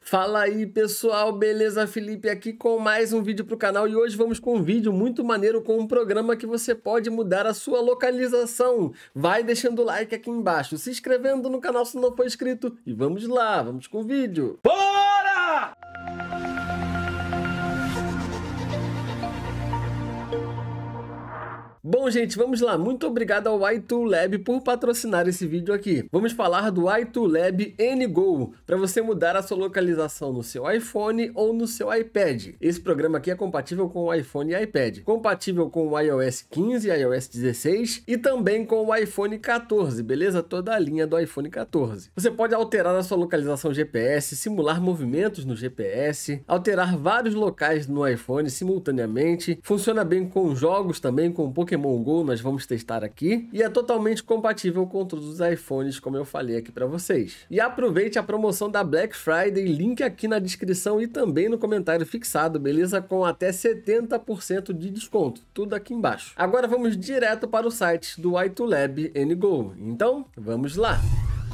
Fala aí pessoal, beleza? Felipe aqui com mais um vídeo para o canal e hoje vamos com um vídeo muito maneiro com um programa que você pode mudar a sua localização. Vai deixando o like aqui embaixo, se inscrevendo no canal se não for inscrito e vamos lá, vamos com o vídeo. Bora! Bom, gente, vamos lá. Muito obrigado ao i2 Lab por patrocinar esse vídeo aqui. Vamos falar do i2 Lab NGo, para você mudar a sua localização no seu iPhone ou no seu iPad. Esse programa aqui é compatível com o iPhone e iPad, compatível com o iOS 15, iOS 16 e também com o iPhone 14, beleza? Toda a linha do iPhone 14. Você pode alterar a sua localização GPS, simular movimentos no GPS, alterar vários locais no iPhone simultaneamente. Funciona bem com jogos também, com Pokémon Pokémon GO nós vamos testar aqui e é totalmente compatível com todos os iPhones, como eu falei aqui para vocês. E aproveite a promoção da Black Friday, link aqui na descrição e também no comentário fixado, beleza? Com até 70% de desconto, tudo aqui embaixo. Agora vamos direto para o site do i lab NGO, então vamos lá!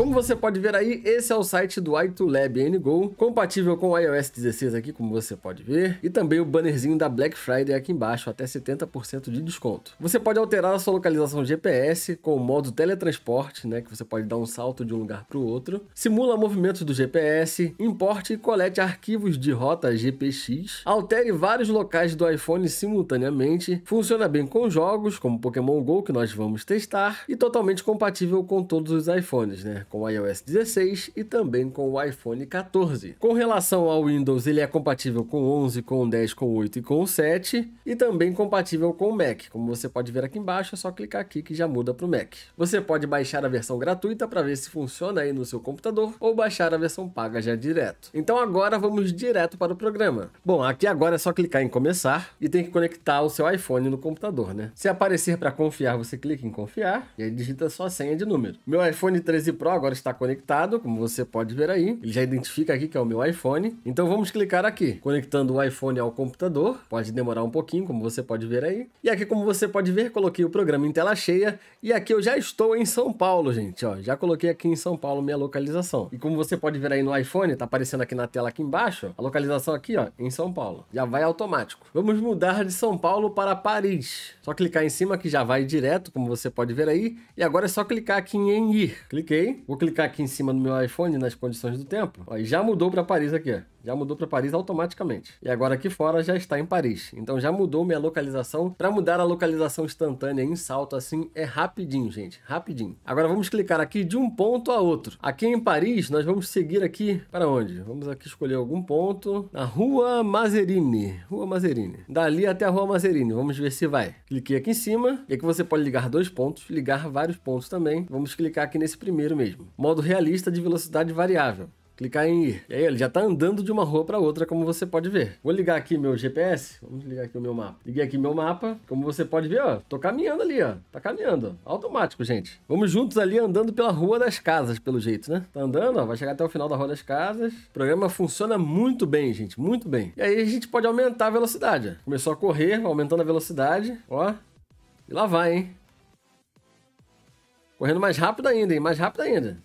Como você pode ver aí, esse é o site do i2Lab NGO, compatível com o iOS 16 aqui, como você pode ver, e também o bannerzinho da Black Friday aqui embaixo, até 70% de desconto. Você pode alterar a sua localização GPS com o modo teletransporte, né, que você pode dar um salto de um lugar para o outro, simula movimentos do GPS, importe e colete arquivos de rota GPX, altere vários locais do iPhone simultaneamente, funciona bem com jogos, como Pokémon GO, que nós vamos testar, e totalmente compatível com todos os iPhones, né? com o iOS 16 e também com o iPhone 14. Com relação ao Windows, ele é compatível com 11, com 10, com 8 e com 7 e também compatível com o Mac. Como você pode ver aqui embaixo, é só clicar aqui que já muda para o Mac. Você pode baixar a versão gratuita para ver se funciona aí no seu computador ou baixar a versão paga já direto. Então agora vamos direto para o programa. Bom, aqui agora é só clicar em começar e tem que conectar o seu iPhone no computador, né? Se aparecer para confiar, você clica em confiar e aí digita sua senha de número. Meu iPhone 13 Pro agora está conectado, como você pode ver aí. Ele já identifica aqui que é o meu iPhone. Então vamos clicar aqui, conectando o iPhone ao computador. Pode demorar um pouquinho, como você pode ver aí. E aqui, como você pode ver, coloquei o programa em tela cheia. E aqui eu já estou em São Paulo, gente. Ó, já coloquei aqui em São Paulo minha localização. E como você pode ver aí no iPhone, tá aparecendo aqui na tela aqui embaixo, a localização aqui, ó, em São Paulo. Já vai automático. Vamos mudar de São Paulo para Paris. Só clicar em cima que já vai direto, como você pode ver aí. E agora é só clicar aqui em ir. Cliquei. Vou clicar aqui em cima no meu iPhone, nas condições do tempo. Ó, e já mudou para Paris aqui, ó já mudou para Paris automaticamente. E agora aqui fora já está em Paris. Então já mudou minha localização. Para mudar a localização instantânea em salto assim é rapidinho, gente, rapidinho. Agora vamos clicar aqui de um ponto a outro. Aqui em Paris nós vamos seguir aqui para onde? Vamos aqui escolher algum ponto na Rua Mazerini, Rua Mazerini. Dali até a Rua Mazerini, vamos ver se vai. Cliquei aqui em cima e aqui você pode ligar dois pontos, ligar vários pontos também. Vamos clicar aqui nesse primeiro mesmo. Modo realista de velocidade variável clicar em ir. E aí ele já tá andando de uma rua para outra, como você pode ver. Vou ligar aqui meu GPS, vamos ligar aqui o meu mapa. Liguei aqui meu mapa, como você pode ver, ó, tô caminhando ali, ó, tá caminhando, automático, gente. Vamos juntos ali andando pela Rua das Casas, pelo jeito, né? Tá andando, ó, vai chegar até o final da Rua das Casas. O programa funciona muito bem, gente, muito bem. E aí a gente pode aumentar a velocidade. Começou a correr, aumentando a velocidade, ó. E lá vai, hein? Correndo mais rápido ainda, hein? Mais rápido ainda.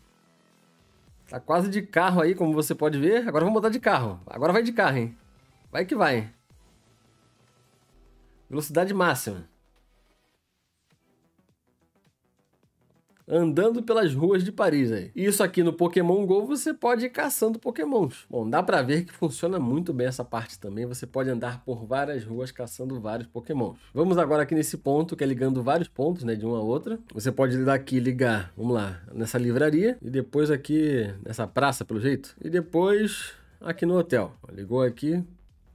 Tá quase de carro aí, como você pode ver. Agora vamos mudar de carro. Agora vai de carro, hein? Vai que vai. Velocidade máxima. andando pelas ruas de Paris aí. Isso aqui no Pokémon GO você pode ir caçando pokémons. Bom, dá pra ver que funciona muito bem essa parte também, você pode andar por várias ruas caçando vários pokémons. Vamos agora aqui nesse ponto, que é ligando vários pontos, né, de uma a outra. Você pode daqui ligar, vamos lá, nessa livraria, e depois aqui nessa praça, pelo jeito, e depois aqui no hotel. Ligou aqui,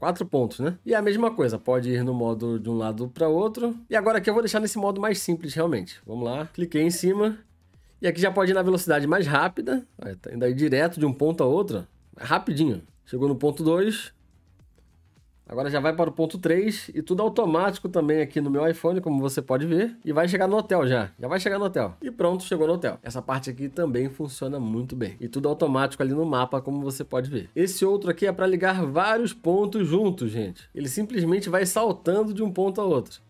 quatro pontos, né? E é a mesma coisa, pode ir no modo de um lado para outro. E agora aqui eu vou deixar nesse modo mais simples, realmente. Vamos lá, cliquei em cima. E aqui já pode ir na velocidade mais rápida, Olha, tá indo aí direto de um ponto a outro, é rapidinho. Chegou no ponto 2, Agora já vai para o ponto 3 e tudo automático também aqui no meu iPhone, como você pode ver. E vai chegar no hotel já. Já vai chegar no hotel. E pronto, chegou no hotel. Essa parte aqui também funciona muito bem. E tudo automático ali no mapa, como você pode ver. Esse outro aqui é para ligar vários pontos juntos, gente. Ele simplesmente vai saltando de um ponto a outro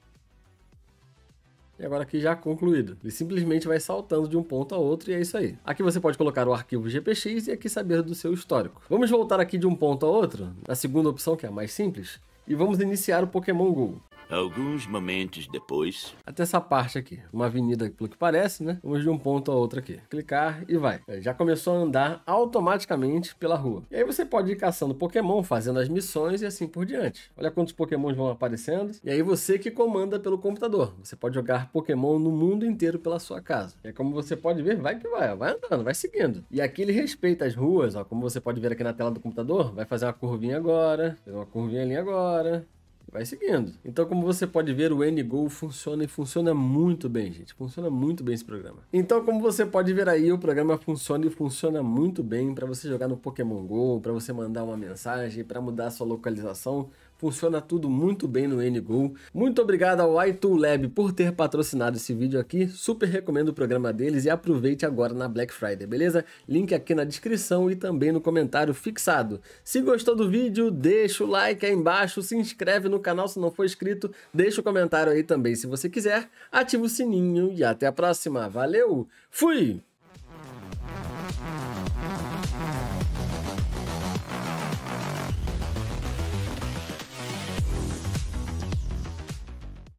e agora aqui já concluído. Ele simplesmente vai saltando de um ponto a outro e é isso aí. Aqui você pode colocar o arquivo GPX e aqui saber do seu histórico. Vamos voltar aqui de um ponto a outro, na segunda opção que é a mais simples, e vamos iniciar o Pokémon GO. Alguns momentos depois. Até essa parte aqui. Uma avenida, pelo que parece, né? Vamos de um ponto a outro aqui. Clicar e vai. É, já começou a andar automaticamente pela rua. E aí você pode ir caçando Pokémon, fazendo as missões e assim por diante. Olha quantos Pokémons vão aparecendo. E aí você que comanda pelo computador. Você pode jogar Pokémon no mundo inteiro pela sua casa. E é como você pode ver, vai que vai. Vai andando, vai seguindo. E aqui ele respeita as ruas, ó. Como você pode ver aqui na tela do computador, vai fazer uma curvinha agora, fazer uma curvinha ali agora vai seguindo. Então, como você pode ver, o NGO funciona e funciona muito bem, gente. Funciona muito bem esse programa. Então, como você pode ver aí, o programa funciona e funciona muito bem para você jogar no Pokémon Go, para você mandar uma mensagem, para mudar a sua localização, Funciona tudo muito bem no NGO. Muito obrigado ao iTool Lab por ter patrocinado esse vídeo aqui. Super recomendo o programa deles e aproveite agora na Black Friday, beleza? Link aqui na descrição e também no comentário fixado. Se gostou do vídeo, deixa o like aí embaixo, se inscreve no canal se não for inscrito, deixa o comentário aí também se você quiser, ativa o sininho e até a próxima. Valeu, fui!